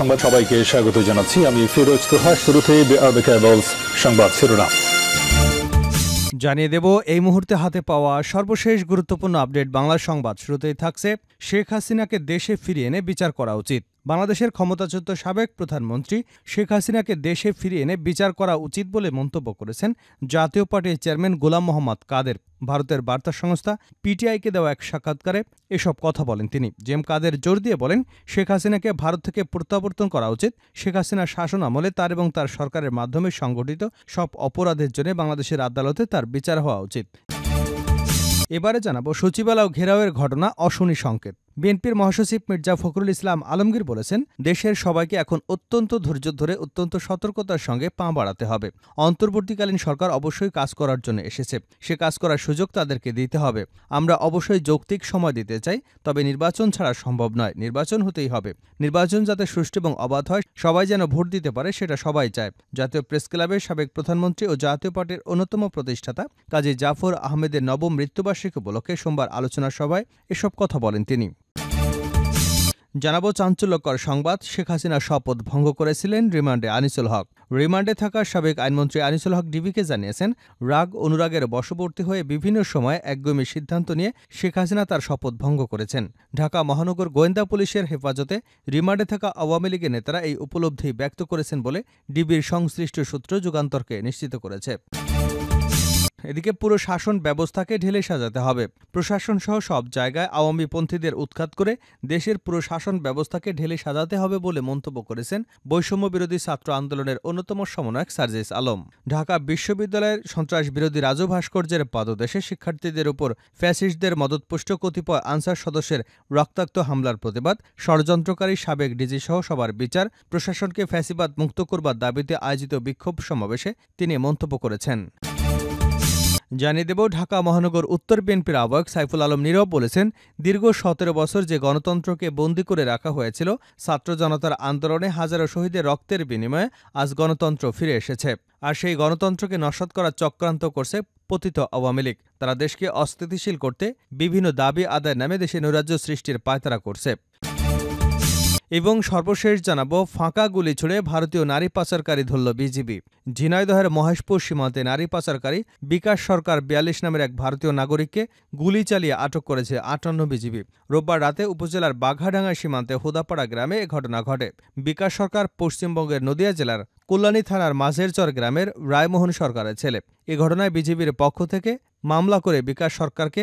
সংবাদ সবাইকে স্বাগত জানাচ্ছি আমি ফিরোজ তোহা শুরুতে সংবাদ শিরোনাম জানিয়ে দেব এই মুহূর্তে হাতে পাওয়া সর্বশেষ গুরুত্বপূর্ণ আপডেট বাংলা সংবাদ শুরুতেই থাকছে শেখ হাসিনাকে দেশে ফিরিয়ে এনে বিচার করা উচিত বাংলাদেশের ক্ষমতাচ্যুত সাবেক প্রধানমন্ত্রী শেখ হাসিনাকে দেশে ফিরিয়ে এনে বিচার করা উচিত বলে মন্তব্য করেছেন জাতীয় পার্টির চেয়ারম্যান গোলাম মোহাম্মদ কাদের ভারতের বার্তা সংস্থা পিটিআইকে দেওয়া এক সাক্ষাৎকারে এসব কথা বলেন তিনি জেম কাদের জোর দিয়ে বলেন শেখ হাসিনাকে ভারত থেকে প্রত্যাবর্তন করা উচিত শেখ হাসিনার শাসন আমলে তার এবং তার সরকারের মাধ্যমে সংগঠিত সব অপরাধের জন্য বাংলাদেশের আদালতে তার বিচার হওয়া উচিত এবারে জানাবো সচিবালয় ঘেরাওয়ের ঘটনা অশনি সংকেত বিএনপির মহাসচিব মির্জা ফখরুল ইসলাম আলমগীর বলেছেন দেশের সবাইকে এখন অত্যন্ত ধৈর্য ধরে অত্যন্ত সতর্কতার সঙ্গে পা বাড়াতে হবে অন্তর্বর্তীকালীন সরকার অবশ্যই কাজ করার জন্য এসেছে সে কাজ করার সুযোগ তাদেরকে দিতে হবে আমরা অবশ্যই যৌক্তিক সময় দিতে চাই তবে নির্বাচন ছাড়া সম্ভব নয় নির্বাচন হতেই হবে নির্বাচন যাতে সুষ্ঠু এবং অবাধ হয় সবাই যেন ভোট দিতে পারে সেটা সবাই চায় জাতীয় প্রেস ক্লাবের সাবেক প্রধানমন্ত্রী ও জাতীয় পার্টির অন্যতম প্রতিষ্ঠাতা কাজী জাফর আহমেদের নবম মৃত্যুবার্ষিকী উপলক্ষে সোমবার আলোচনা সভায় এসব কথা বলেন তিনি জানাবো চাঞ্চল্যকর সংবাদ শেখ হাসিনা শপথ ভঙ্গ করেছিলেন রিমান্ডে আনিসুল হক রিমান্ডে থাকা সাবেক আইনমন্ত্রী আনিসুল হক ডিবিকে জানিয়েছেন রাগ অনুরাগের বশবর্তী হয়ে বিভিন্ন সময় একগমি সিদ্ধান্ত নিয়ে শেখ হাসিনা তার শপথ ভঙ্গ করেছেন ঢাকা মহানগর গোয়েন্দা পুলিশের হেফাজতে রিমান্ডে থাকা আওয়ামী লীগের নেতারা এই উপলব্ধি ব্যক্ত করেছেন বলে ডিবির সংশ্লিষ্ট সূত্র যুগান্তরকে নিশ্চিত করেছে এদিকে পুরো শাসন ব্যবস্থাকে ঢেলে সাজাতে হবে প্রশাসন সহ সব জায়গায় আওয়ামীপন্থীদের উৎখাত করে দেশের পুরো শাসন ব্যবস্থাকে ঢেলে সাজাতে হবে বলে মন্তব্য করেছেন বৈষম্য বিরোধী ছাত্র আন্দোলনের অন্যতম সমন্বয়ক সার্জিস আলম ঢাকা বিশ্ববিদ্যালয়ের সন্ত্রাস বিরোধী রাজু ভাস্কর্যের পাদদেশে শিক্ষার্থীদের উপর ফ্যাসিস্টদের মদতপুষ্ট কতিপয় আনসার সদস্যের রক্তাক্ত হামলার প্রতিবাদ ষড়যন্ত্রকারী সাবেক ডিজি সহ সবার বিচার প্রশাসনকে ফ্যাসিবাদ মুক্ত করবার দাবিতে আয়োজিত বিক্ষোভ সমাবেশে তিনি মন্তব্য করেছেন জানিয়ে দেব ঢাকা মহানগর উত্তর বিএনপির আহ্বায়ক সাইফুল আলম নীরব বলেছেন দীর্ঘ সতেরো বছর যে গণতন্ত্রকে বন্দী করে রাখা হয়েছিল ছাত্র জনতার আন্দোলনে হাজারো শহীদের রক্তের বিনিময়ে আজ গণতন্ত্র ফিরে এসেছে আর সেই গণতন্ত্রকে নস্বাত করার চক্রান্ত করছে পতিত আওয়ামী লীগ তারা দেশকে অস্থিতিশীল করতে বিভিন্ন দাবি আদায়ের নামে দেশে নৈরাজ্য সৃষ্টির পায়তারা করছে এবং সর্বশেষ জানাবো ফাঁকা গুলি ছুড়ে ভারতীয় নারী পাচারকারী ধরল বিজিবি ঝিনাইদহের মহেশপুর সীমান্তে নারী পাচারকারী বিকাশ সরকার বিয়াল্লিশ নামের এক ভারতীয় নাগরিককে গুলি চালিয়ে আটক করেছে আটান্ন বিজিবি রোববার রাতে উপজেলার বাঘাডাঙ্গা সীমান্তে হুদাপাড়া গ্রামে এ ঘটনা ঘটে বিকাশ সরকার পশ্চিমবঙ্গের নদিয়া জেলার কল্যাণী থানার মাঝেরচর গ্রামের রায়মোহন সরকারের ছেলে এ ঘটনায় বিজিবির পক্ষ থেকে মামলা করে বিকাশ সরকারকে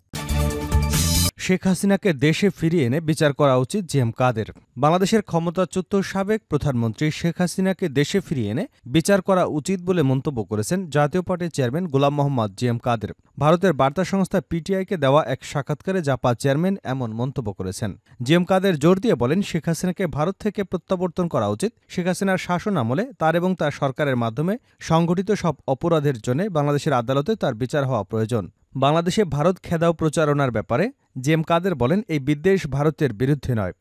শেখ হাসিনাকে দেশে ফিরিয়ে এনে বিচার করা উচিত জি এম কাদের বাংলাদেশের ক্ষমতাচ্যুত সাবেক প্রধানমন্ত্রী শেখ হাসিনাকে দেশে ফিরিয়ে এনে বিচার করা উচিত বলে মন্তব্য করেছেন জাতীয় পার্টির chairman Golam Mohammad G M Quader ভারতের বার্তা সংস্থা পিটিআইকে দেওয়া এক সাক্ষাৎকারে জাপা চেয়ারম্যান এমন মন্তব্য করেছেন জি এম কাদের জোর দিয়ে বলেন শেখ হাসিনাকে ভারত থেকে প্রত্যাবর্তন করা উচিত শেখ হাসিনার শাসন আমলে তার এবং তার সরকারের মাধ্যমে সংঘটিত সব অপরাধের জন্য বাংলাদেশের আদালতে তার বিচার হওয়া প্রয়োজন বাংলাদেশে ভারত খেদাও প্রচারণার ব্যাপারে জেম কাদের বলেন এই বিদ্বেষ ভারতের বিরুদ্ধে নয়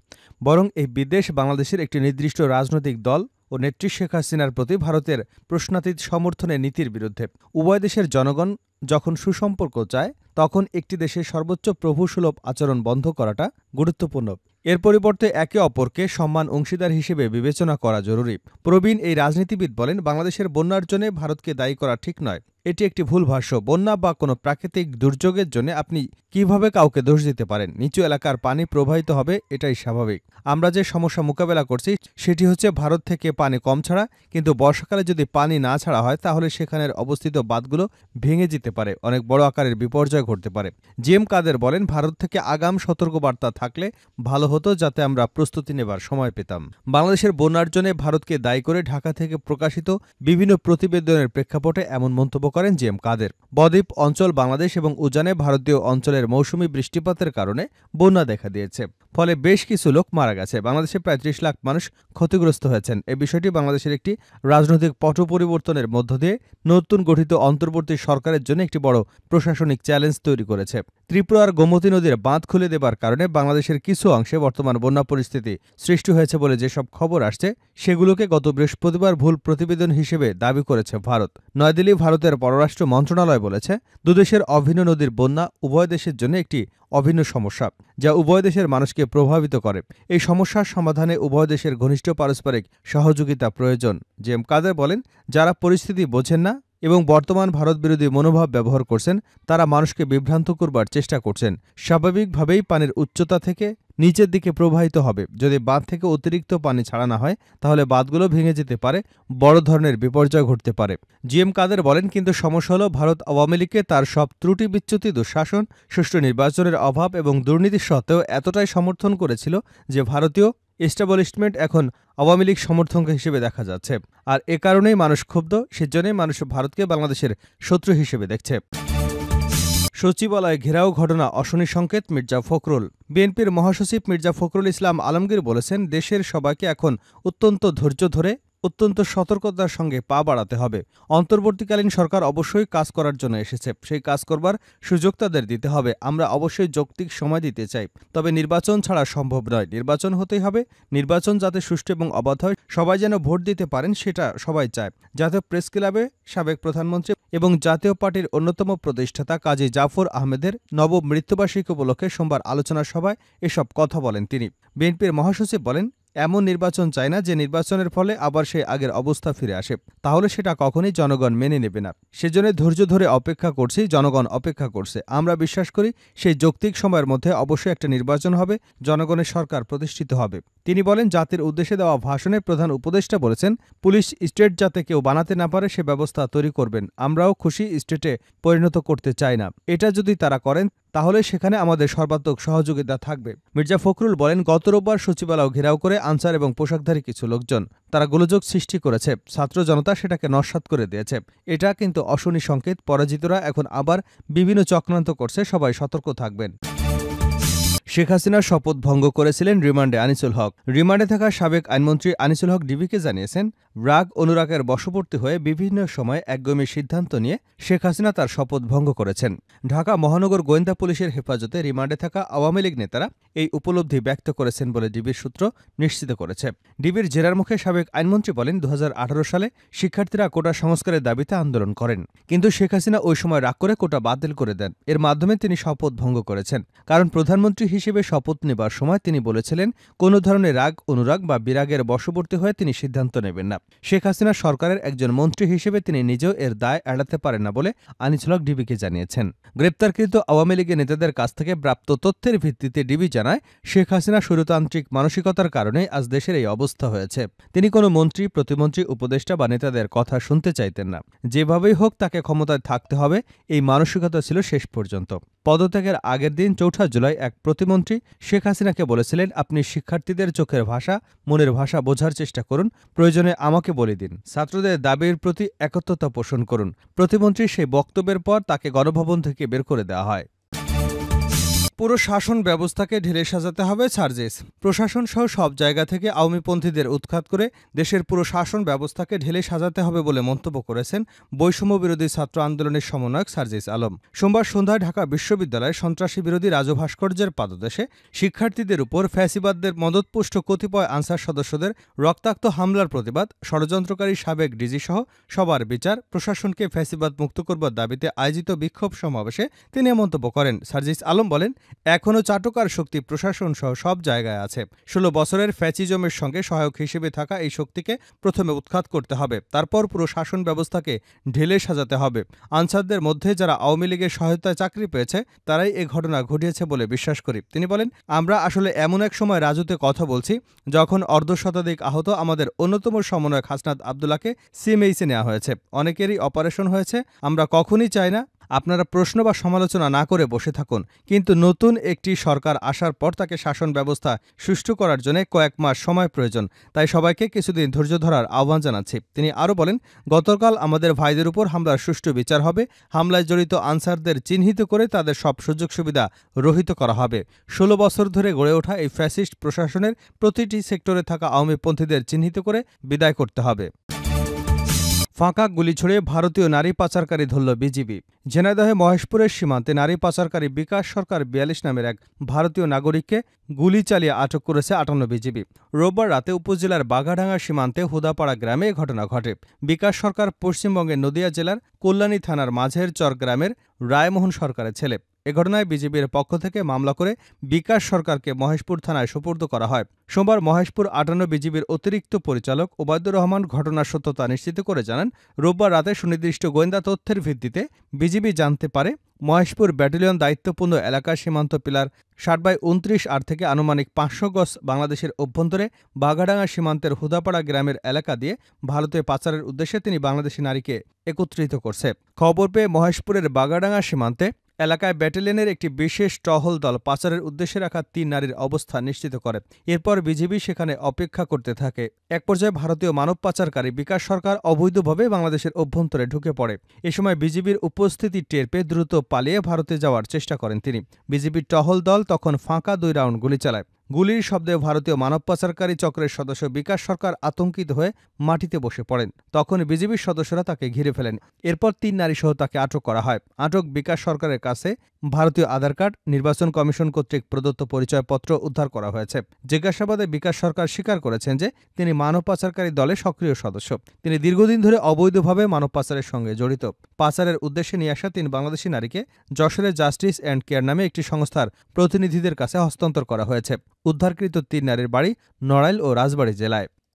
বরং এই বিদ্বেষ বাংলাদেশের একটি নির্দিষ্ট রাজনৈতিক দল ও নেত্রী শেখ হাসিনার প্রতি ভারতের প্রশ্নাতীত সমর্থনের নীতির বিরুদ্ধে উভয় দেশের জনগণ যখন সুসম্পর্ক চায় তখন একটি দেশের সর্বোচ্চ প্রভুসুলভ আচরণ বন্ধ করাটা গুরুত্বপূর্ণ এর পরিবর্তে একে অপরকে সম্মান অংশীদার হিসেবে বিবেচনা করা জরুরি প্রবীণ এই রাজনীতিবিদ বলেন বাংলাদেশের বন্যার জন্য ভারতকে দায়ী করা ঠিক নয় এটি একটি ভুল ভাষ্য বন্যা বা কোনো প্রাকৃতিক দুর্যোগের জন্য আপনি কিভাবে কাউকে দোষ দিতে পারেন নিচু এলাকার পানি প্রবাহিত হবে এটাই স্বাভাবিক আমরা যে সমস্যা মোকাবেলা করছি সেটি হচ্ছে ভারত থেকে পানি কম ছাড়া কিন্তু বর্ষাকালে যদি পানি না ছাড়া হয় তাহলে সেখানের অবস্থিত বাঁধগুলো ভেঙে যেতে পারে অনেক বড় আকারের বিপর্যয় ঘটতে পারে জেম কাদের বলেন ভারত থেকে আগাম সতর্কবার্তা থাকলে ভালো হতো যাতে আমরা প্রস্তুতি নেবার সময় পেতাম বাংলাদেশের বন্যার্জনে ভারতকে দায়ী করে ঢাকা থেকে প্রকাশিত বিভিন্ন প্রতিবেদনের প্রেক্ষাপটে এমন মন্তব্য করেন জি এম কাদের বদ্বীপ অঞ্চল বাংলাদেশ এবং উজানে ভারতীয় অঞ্চলের মৌসুমি বৃষ্টিপাতের কারণে বন্যা দেখা দিয়েছে ফলে বেশ কিছু লোক মারা গেছে বাংলাদেশে প্রায় ত্রিশ লাখ মানুষ ক্ষতিগ্রস্ত হয়েছেন এ বিষয়টি বাংলাদেশের একটি রাজনৈতিক পট পরিবর্তনের মধ্য দিয়ে নতুন গঠিত অন্তর্বর্তী সরকারের জন্য একটি বড় প্রশাসনিক চ্যালেঞ্জ তৈরি করেছে ত্রিপুরার গোমতী নদীর বাঁধ খুলে দেবার কারণে বাংলাদেশের কিছু অংশে বর্তমান বন্যা পরিস্থিতি সৃষ্টি হয়েছে বলে যেসব খবর আসছে সেগুলোকে গত বৃহস্পতিবার ভুল প্রতিবেদন হিসেবে দাবি করেছে ভারত নয়াদিল্লি ভারতের পররাষ্ট্র মন্ত্রণালয় বলেছে দুদেশের অভিন্ন নদীর বন্যা উভয় দেশের জন্য একটি অভিন্ন সমস্যা যা উভয় দেশের মানুষকে প্রভাবিত করে এই সমস্যার সমাধানে উভয় দেশের ঘনিষ্ঠ পারস্পরিক সহযোগিতা প্রয়োজন জেম কাদের বলেন যারা পরিস্থিতি বোঝেন না এবং বর্তমান ভারত বিরোধী মনোভাব ব্যবহার করছেন তারা মানুষকে বিভ্রান্ত করবার চেষ্টা করছেন স্বাভাবিকভাবেই পানির উচ্চতা থেকে নিচের দিকে প্রবাহিত হবে যদি বাঁধ থেকে অতিরিক্ত পানি ছাড়ানো হয় তাহলে বাঁধগুলো ভেঙে যেতে পারে বড় ধরনের বিপর্যয় ঘটতে পারে জি এম কাদের বলেন কিন্তু সমস্যা হল ভারত আওয়ামী লীগকে তার সব ত্রুটি বিচ্যুতি দুঃশাসন সুষ্ঠু নির্বাচনের অভাব এবং দুর্নীতি সত্ত্বেও এতটাই সমর্থন করেছিল যে ভারতীয় এস্টাবলিশমেন্ট এখন আওয়ামী লীগ সমর্থক হিসেবে দেখা যাচ্ছে আর এ কারণেই মানুষ ক্ষুব্ধ সেজন্যই মানুষ ভারতকে বাংলাদেশের শত্রু হিসেবে দেখছে সচিবালয় ঘেরাও ঘটনা অশনি সংকেত মির্জা ফখরুল বিএনপির মহাসচিব মির্জা ফখরুল ইসলাম আলমগীর বলেছেন দেশের সবাইকে এখন অত্যন্ত ধৈর্য ধরে অত্যন্ত সতর্কতার সঙ্গে পা বাড়াতে হবে অন্তর্বর্তীকালীন সরকার অবশ্যই কাজ করার জন্য এসেছে সেই কাজ করবার সুযোগ তাদের দিতে হবে আমরা অবশ্যই যৌক্তিক সময় দিতে চাই তবে নির্বাচন ছাড়া সম্ভব নয় নির্বাচন হতেই হবে নির্বাচন যাতে সুষ্ঠু এবং অবাধ হয় সবাই যেন ভোট দিতে পারেন সেটা সবাই চায় জাতীয় প্রেস ক্লাবে সাবেক প্রধানমন্ত্রী এবং জাতীয় পার্টির অন্যতম প্রতিষ্ঠাতা কাজী জাফর আহমেদের নব মৃত্যুবার্ষিকী উপলক্ষে সোমবার আলোচনা সভায় এসব কথা বলেন তিনি বিএনপির মহাসচিব বলেন এমন নির্বাচন চায় না যে নির্বাচনের ফলে আবার সে আগের অবস্থা ফিরে আসে তাহলে সেটা কখনই জনগণ মেনে নেবে না সেজন্য ধৈর্য ধরে অপেক্ষা করছি জনগণ অপেক্ষা করছে আমরা বিশ্বাস করি সেই যৌক্তিক সময়ের মধ্যে অবশ্যই একটা নির্বাচন হবে জনগণের সরকার প্রতিষ্ঠিত হবে তিনি বলেন জাতির উদ্দেশ্যে দেওয়া ভাষণে প্রধান উপদেষ্টা বলেছেন পুলিশ স্টেট যাতে কেউ বানাতে না পারে সে ব্যবস্থা তৈরি করবেন আমরাও খুশি স্টেটে পরিণত করতে চাই না এটা যদি তারা করেন তাহলে সেখানে আমাদের সর্বাত্মক সহযোগিতা থাকবে মির্জা ফখরুল বলেন গত রোববার সচিবালয় ঘেরাও করে আনসার এবং পোশাকধারী কিছু লোকজন তারা গোলযোগ সৃষ্টি করেছে ছাত্র জনতা সেটাকে নস্বাত করে দিয়েছে এটা কিন্তু অশনি সংকেত পরাজিতরা এখন আবার বিভিন্ন চক্রান্ত করছে সবাই সতর্ক থাকবেন শেখ হাসিনা শপথ ভঙ্গ করেছিলেন রিমান্ডে আনিসুল হক রিমান্ডে থাকা সাবেক আইনমন্ত্রী আনিসুল হক ডিবিকে জানিয়েছেন রাগ অনুরাগের বশবর্তী হয়ে বিভিন্ন সময় একগমী সিদ্ধান্ত নিয়ে শেখ হাসিনা তার শপথ ভঙ্গ করেছেন ঢাকা মহানগর গোয়েন্দা পুলিশের হেফাজতে রিমান্ডে থাকা আওয়ামী লীগ নেতারা এই উপলব্ধি ব্যক্ত করেছেন বলে ডিবির সূত্র নিশ্চিত করেছে ডিবির জেরার মুখে সাবেক আইনমন্ত্রী বলেন দু সালে শিক্ষার্থীরা কোটা সংস্কারের দাবিতে আন্দোলন করেন কিন্তু শেখ হাসিনা ওই সময় রাগ করে কোটা বাতিল করে দেন এর মাধ্যমে তিনি শপথ ভঙ্গ করেছেন কারণ প্রধানমন্ত্রী হিসেবে শপথ নেবার সময় তিনি বলেছিলেন কোনো ধরনের রাগ অনুরাগ বা বিরাগের বশবর্তী হয়ে তিনি সিদ্ধান্ত নেবেন না শেখ হাসিনা সরকারের একজন মন্ত্রী হিসেবে তিনি নিজেও এর দায় এড়াতে পারেন না বলে আনিছলক ডিবিকে জানিয়েছেন গ্রেপ্তারকৃত আওয়ামী লীগের নেতাদের কাছ থেকে প্রাপ্ত তথ্যের ভিত্তিতে ডিবি জানায় শেখ হাসিনা সুরতান্ত্রিক মানসিকতার কারণে আজ দেশের এই অবস্থা হয়েছে তিনি কোনো মন্ত্রী প্রতিমন্ত্রী উপদেষ্টা বা নেতাদের কথা শুনতে চাইতেন না যেভাবেই হোক তাকে ক্ষমতায় থাকতে হবে এই মানসিকতা ছিল শেষ পর্যন্ত পদত্যাগের আগের দিন চৌঠা জুলাই এক প্রতিমন্ত্রী প্রতিমন্ত্রী শেখ হাসিনাকে বলেছিলেন আপনি শিক্ষার্থীদের চোখের ভাষা মনের ভাষা বোঝার চেষ্টা করুন প্রয়োজনে আমাকে বলে দিন ছাত্রদের দাবির প্রতি একত্রতা পোষণ করুন প্রতিমন্ত্রী সেই বক্তব্যের পর তাকে গণভবন থেকে বের করে দেওয়া হয় পুরো শাসন ব্যবস্থাকে ঢেলে সাজাতে হবে সার্জেস প্রশাসন সহ সব জায়গা থেকে আওয়ামীপন্থীদের উৎখাত করে দেশের পুরো শাসন ব্যবস্থাকে ঢেলে সাজাতে হবে বলে মন্তব্য করেছেন বৈষম্য বিরোধী ছাত্র আন্দোলনের সমন্বয়ক সার্জিস আলম সোমবার সন্ধ্যায় ঢাকা বিশ্ববিদ্যালয়ে সন্ত্রাসী বিরোধী রাজভাস্কর্যের পাদদেশে শিক্ষার্থীদের উপর ফ্যাসিবাদদের মদতপুষ্ট কতিপয় আনসার সদস্যদের রক্তাক্ত হামলার প্রতিবাদ ষড়যন্ত্রকারী সাবেক ডিজি সহ সবার বিচার প্রশাসনকে ফ্যাসিবাদ মুক্ত করবার দাবিতে আয়োজিত বিক্ষোভ সমাবেশে তিনি মন্তব্য করেন সার্জিস আলম বলেন এখনও চাটকার শক্তি প্রশাসন সহ সব জায়গায় আছে ষোলো বছরের ফ্যাচিজমের সঙ্গে সহায়ক হিসেবে থাকা এই শক্তিকে প্রথমে উৎখাত করতে হবে তারপর পুরো শাসন ব্যবস্থাকে ঢেলে সাজাতে হবে আনসারদের মধ্যে যারা আওয়ামী লীগের সহায়তায় চাকরি পেয়েছে তারাই এ ঘটনা ঘটিয়েছে বলে বিশ্বাস করি তিনি বলেন আমরা আসলে এমন এক সময় রাজুতে কথা বলছি যখন অর্ধশতাধিক আহত আমাদের অন্যতম সমন্বয়ক হাসনাত আবদুল্লাকে সিএমএইসি নেওয়া হয়েছে অনেকেরই অপারেশন হয়েছে আমরা কখনই চাই না আপনারা প্রশ্ন বা সমালোচনা না করে বসে থাকুন কিন্তু নতুন একটি সরকার আসার পর তাকে শাসন ব্যবস্থা সুষ্ঠু করার জন্য কয়েক মাস সময় প্রয়োজন তাই সবাইকে কিছুদিন ধৈর্য ধরার আহ্বান জানাচ্ছি তিনি আরও বলেন গতকাল আমাদের ভাইদের উপর হামলার সুষ্ঠু বিচার হবে হামলায় জড়িত আনসারদের চিহ্নিত করে তাদের সব সুযোগ সুবিধা রহিত করা হবে ষোলো বছর ধরে গড়ে ওঠা এই ফ্যাসিস্ট প্রশাসনের প্রতিটি সেক্টরে থাকা আওয়ামীপন্থীদের চিহ্নিত করে বিদায় করতে হবে ফাঁকা গুলি ছুড়ে ভারতীয় নারী পাচারকারী ধরল বিজিবি ঝেনাইদহে মহেশপুরের সীমান্তে নারী পাচারকারী বিকাশ সরকার বিয়াল্লিশ নামের এক ভারতীয় নাগরিককে গুলি চালিয়ে আটক করেছে আটান্ন বিজিবি রোববার রাতে উপজেলার বাঘাডাঙ্গা সীমান্তে হুদাপাড়া গ্রামে ঘটনা ঘটে বিকাশ সরকার পশ্চিমবঙ্গের নদিয়া জেলার কল্যাণী থানার মাঝের চর গ্রামের রায়মোহন সরকারের ছেলে এ ঘটনায় বিজেপির পক্ষ থেকে মামলা করে বিকাশ সরকারকে মহেশপুর থানায় সুপুর্দ করা হয় সোমবার মহেশপুর আটান্ন বিজিবির অতিরিক্ত পরিচালক ওবায়দুর রহমান ঘটনার সত্যতা নিশ্চিত করে জানান রোববার রাতে সুনির্দিষ্ট গোয়েন্দা তথ্যের ভিত্তিতে বিজিবি জানতে পারে মহেশপুর ব্যাটালিয়ন দায়িত্বপূর্ণ এলাকার সীমান্ত পিলার ষাট বাই উনত্রিশ আর থেকে আনুমানিক পাঁচশো গজ বাংলাদেশের অভ্যন্তরে বাঘাডাঙ্গা সীমান্তের হুদাপাড়া গ্রামের এলাকা দিয়ে ভারতে পাচারের উদ্দেশ্যে তিনি বাংলাদেশি নারীকে একত্রিত করছে খবর পেয়ে মহেশপুরের বাঘাডাঙ্গা সীমান্তে এলাকায় ব্যাটালিয়নের একটি বিশেষ টহল দল পাচারের উদ্দেশ্যে রাখা তিন নারীর অবস্থা নিশ্চিত করে এরপর বিজিবি সেখানে অপেক্ষা করতে থাকে এক পর্যায়ে ভারতীয় মানব পাচারকারী বিকাশ সরকার অবৈধভাবে বাংলাদেশের অভ্যন্তরে ঢুকে পড়ে এ সময় বিজিবির উপস্থিতি টের পেয়ে দ্রুত পালিয়ে ভারতে যাওয়ার চেষ্টা করেন তিনি বিজিবির টহল দল তখন ফাঁকা দুই রাউন্ড গুলি চালায় গুলির শব্দে ভারতীয় মানব পাচারকারী চক্রের সদস্য বিকাশ সরকার আতঙ্কিত হয়ে মাটিতে বসে পড়েন তখন বিজিবির সদস্যরা তাকে ঘিরে ফেলেন এরপর তিন নারীসহ তাকে আটক করা হয় আটক বিকাশ সরকারের কাছে ভারতীয় আধার কার্ড নির্বাচন কমিশন কর্তৃক প্রদত্ত পরিচয়পত্র উদ্ধার করা হয়েছে জিজ্ঞাসাবাদে বিকাশ সরকার স্বীকার করেছেন যে তিনি মানব পাচারকারী দলে সক্রিয় সদস্য তিনি দীর্ঘদিন ধরে অবৈধভাবে মানব পাচারের সঙ্গে জড়িত পাচারের উদ্দেশ্যে নিয়ে আসা তিন বাংলাদেশি নারীকে যশোরের জাস্টিস অ্যান্ড কেয়ার নামে একটি সংস্থার প্রতিনিধিদের কাছে হস্তান্তর করা হয়েছে উদ্ধারকৃত তিন নারীর বাড়ি নড়াইল ও রাজবাড়ী জেলায়